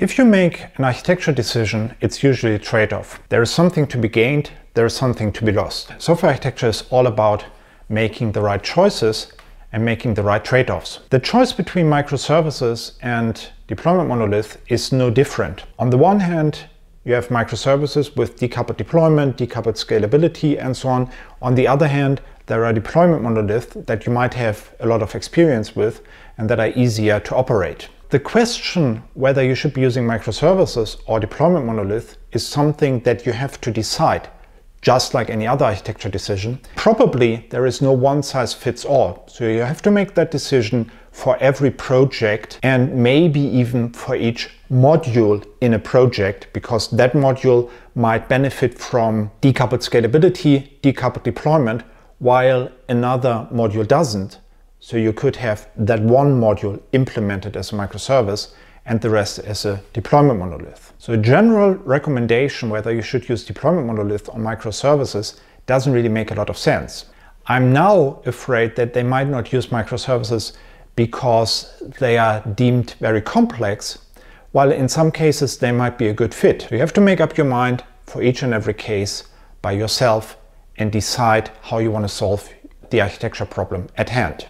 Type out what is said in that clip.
If you make an architecture decision, it's usually a trade-off. There is something to be gained, there is something to be lost. Software architecture is all about making the right choices and making the right trade-offs. The choice between microservices and deployment monolith is no different. On the one hand, you have microservices with decoupled deployment, decoupled scalability, and so on. On the other hand, there are deployment monoliths that you might have a lot of experience with and that are easier to operate. The question whether you should be using microservices or deployment monolith is something that you have to decide, just like any other architecture decision. Probably there is no one size fits all, so you have to make that decision for every project and maybe even for each module in a project because that module might benefit from decoupled scalability, decoupled deployment, while another module doesn't. So you could have that one module implemented as a microservice and the rest as a deployment monolith. So a general recommendation whether you should use deployment monolith or microservices doesn't really make a lot of sense. I'm now afraid that they might not use microservices because they are deemed very complex, while in some cases they might be a good fit. So you have to make up your mind for each and every case by yourself and decide how you want to solve the architecture problem at hand.